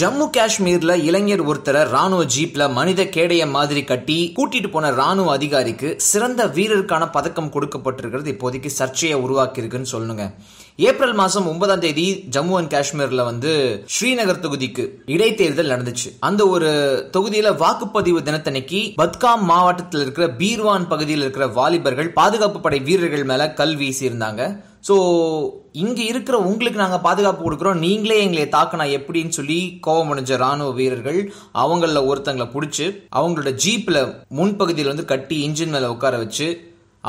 ஜம்மு காஷ்மீர்ல இளைஞர் ஒருத்தரை ராணுவ ஜீப்ல மனித கேடைய மாதிரி கட்டி கூட்டிட்டு போன ராணுவ அதிகாரிக்கு சிறந்த வீரருக்கான பதக்கம் கொடுக்கப்பட்டிருக்கிறது இப்போதைக்கு சர்ச்சையை உருவாக்கியிருக்குன்னு சொல்லுங்க ஏப்ரல் மாசம் ஒன்பதாம் தேதி ஜம்மு அண்ட் காஷ்மீர்ல வந்து ஸ்ரீநகர் தொகுதிக்கு இடைத்தேர்தல் நடந்துச்சு அந்த ஒரு தொகுதியில வாக்குப்பதிவு தினத்தன்னைக்கு பத்காம் மாவட்டத்தில் இருக்கிற பீர்வான் பகுதியில் இருக்கிற வாலிபர்கள் பாதுகாப்பு படை வீரர்கள் மேல கல் வீசி இருந்தாங்க ஸோ இங்கே இருக்கிற உங்களுக்கு நாங்கள் பாதுகாப்பு கொடுக்குறோம் நீங்களே எங்களை தாக்கினா எப்படின்னு சொல்லி கோவம் அடைஞ்ச ராணுவ வீரர்கள் அவங்களில் ஒருத்தங்களை பிடிச்சி அவங்களோட ஜீப்பில் முன்பகுதியில் வந்து கட்டி இன்ஜின் மேலே உட்கார வச்சு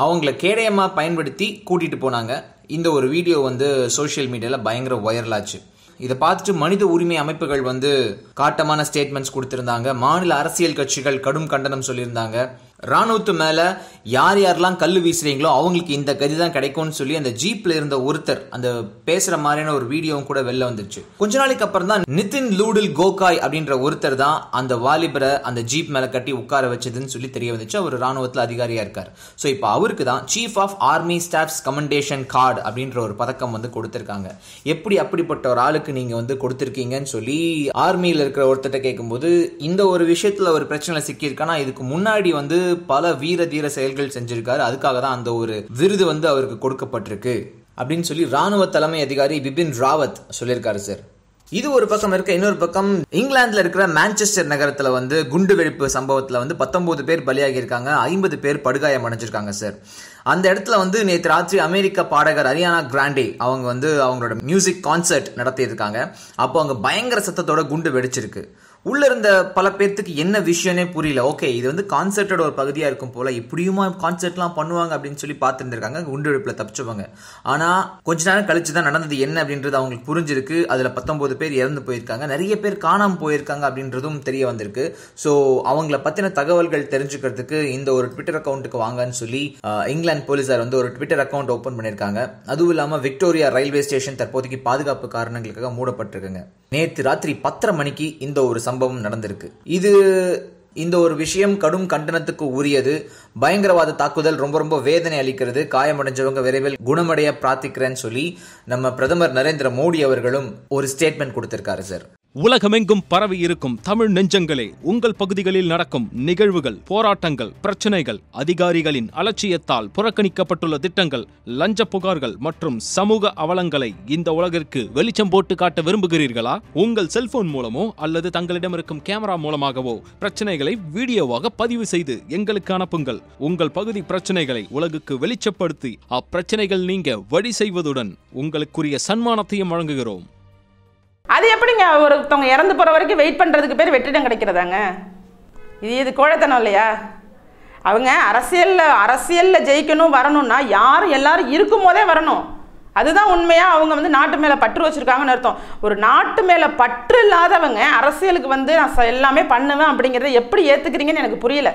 அவங்கள கேடயமாக பயன்படுத்தி கூட்டிகிட்டு போனாங்க இந்த ஒரு வீடியோ வந்து சோஷியல் மீடியாவில் பயங்கர வைரலாச்சு இதை பார்த்துட்டு மனித உரிமை அமைப்புகள் வந்து காட்டமான ஸ்டேட்மெண்ட்ஸ் கொடுத்திருந்தாங்க மாநில அரசியல் கட்சிகள் கடும் கண்டனம் சொல்லியிருந்தாங்க ராணுவத்து மேலே யார் யாரெல்லாம் கல் வீசுறீங்களோ அவங்களுக்கு இந்த கதி தான் கிடைக்கும்னு சொல்லி அந்த ஜீப்பில் இருந்த ஒருத்தர் அந்த பேசுகிற மாதிரியான ஒரு வீடியோவும் கூட வெளில வந்துச்சு கொஞ்ச நாளைக்கு அப்புறம் தான் நிதின் லூடில் கோகாய் அப்படின்ற ஒருத்தர் தான் அந்த வாலிபரை அந்த ஜீப் மேலே கட்டி உட்கார வச்சதுன்னு சொல்லி தெரிய வந்துச்சு அவர் ராணுவத்தில் அதிகாரியாக இருக்கார் ஸோ இப்போ அவருக்கு தான் chief of army staffs commendation card அப்படின்ற ஒரு பதக்கம் வந்து கொடுத்துருக்காங்க எப்படி அப்படிப்பட்ட ஒரு ஆளுக்கு நீங்கள் வந்து கொடுத்துருக்கீங்கன்னு சொல்லி ஆர்மியில் இருக்கிற ஒருத்தர்கிட்ட கேட்கும்போது இந்த ஒரு விஷயத்தில் ஒரு பிரச்சனை சிக்கியிருக்கா இதுக்கு முன்னாடி வந்து பல வீர தீர செயல்கள் செஞ்சிருக்காரு அதுக்காக தான் அந்த ஒரு விருது வந்து அவருக்கு கொடுக்கப்பட்டிருக்கு அப்படின்னு சொல்லி ராணுவ தலைமை அதிகாரி பிபின் ராவத் சொல்லியிருக்காரு சார் இது ஒரு பக்கம் இருக்க இன்னொரு பக்கம் இங்கிலாந்துல இருக்கிற மான்செஸ்டர் நகரத்துல வந்து குண்டு வெடிப்பு சம்பவத்துல வந்து பத்தொன்பது பேர் பலியாகி இருக்காங்க ஐம்பது பேர் படுகாயம் அடைஞ்சிருக்காங்க சார் அந்த இடத்துல வந்து நேற்று ராத்திரி அமெரிக்க பாடகர் அரியானா கிராண்டே அவங்க வந்து அவங்களோட மியூசிக் கான்சர்ட் நடத்தியிருக்காங்க அப்போ அவங்க பயங்கர சத்தத்தோட குண்டு வெடிச்சிருக்கு உள்ள இருந்த பல பேர்த்துக்கு என்ன விஷயம்னே புரியல ஓகே இது வந்து கான்சர்ட்டோட ஒரு பகுதியாக இருக்கும் போல இப்படியுமா கான்சர்ட்லாம் பண்ணுவாங்க அப்படின்னு சொல்லி பார்த்துருந்துருக்காங்க குண்டு தப்பிச்சுவாங்க ஆனால் கொஞ்ச நேரம் கழிச்சு தான் நடந்தது என்ன அப்படின்றது அவங்களுக்கு புரிஞ்சிருக்கு அதில் பத்தொன்பது பேர் இறந்து போயிருக்காங்க நிறைய பேர் காணாமல் போயிருக்காங்க அப்படின்றதும் தெரிய வந்திருக்கு ஸோ அவங்கள பற்றின தகவல்கள் தெரிஞ்சுக்கிறதுக்கு இந்த ஒரு ட்விட்டர் அக்கௌண்ட்டுக்கு வாங்கன்னு சொல்லி இங்கிலாந்து போலீஸார் வந்து ஒரு ட்விட்டர் அக்கௌண்ட் ஓப்பன் பண்ணியிருக்காங்க அதுவும் இல்லாமல் விக்டோரியா ரயில்வே ஸ்டேஷன் தற்போதைக்கு பாதுகாப்பு காரணங்களுக்காக மூடப்பட்டிருக்குங்க நேற்று ராத்திரி பத்தரை மணிக்கு இந்த ஒரு சம்பவம் நடந்திருக்கு இது இந்த ஒரு விஷயம் கடும் கண்டனத்துக்கு உரியது பயங்கரவாத தாக்குதல் ரொம்ப ரொம்ப வேதனை அளிக்கிறது காயமடைஞ்சவங்க விரைவில் குணமடைய பிரார்த்திக்கிறேன்னு சொல்லி நம்ம பிரதமர் நரேந்திர மோடி அவர்களும் ஒரு ஸ்டேட்மெண்ட் கொடுத்திருக்காரு சார் உலகமெங்கும் பரவி இருக்கும் தமிழ் நெஞ்சங்களே உங்கள் பகுதிகளில் நடக்கும் நிகழ்வுகள் போராட்டங்கள் பிரச்சனைகள் அதிகாரிகளின் அலட்சியத்தால் புறக்கணிக்கப்பட்டுள்ள திட்டங்கள் லஞ்ச புகார்கள் மற்றும் சமூக அவலங்களை இந்த உலகிற்கு வெளிச்சம் போட்டு காட்ட விரும்புகிறீர்களா உங்கள் செல்போன் மூலமோ அல்லது தங்களிடம் இருக்கும் கேமரா மூலமாகவோ பிரச்சனைகளை வீடியோவாக பதிவு செய்து எங்களுக்கு அனுப்புங்கள் உங்கள் பகுதி பிரச்சனைகளை உலகுக்கு வெளிச்சப்படுத்தி அப்பிரச்சனைகள் நீங்க வழி செய்வதுடன் உங்களுக்குரிய சன்மானத்தையும் வழங்குகிறோம் நீங்கள் ஒருத்தவங்க இறந்து போகிற வரைக்கும் வெயிட் பண்ணுறதுக்கு பேர் வெற்றிடம் கிடைக்கிறதாங்க இது இது கோழைத்தனம் இல்லையா அவங்க அரசியலில் அரசியலில் ஜெயிக்கணும் வரணும்னா யாரும் எல்லாரும் இருக்கும் போதே வரணும் அதுதான் உண்மையாக அவங்க வந்து நாட்டு மேலே பற்று வச்சுருக்காங்கன்னு அர்த்தம் ஒரு நாட்டு மேலே பற்று இல்லாதவங்க அரசியலுக்கு வந்து நான் எல்லாமே பண்ணுவேன் அப்படிங்கிறத எப்படி ஏற்றுக்கிறீங்கன்னு எனக்கு புரியல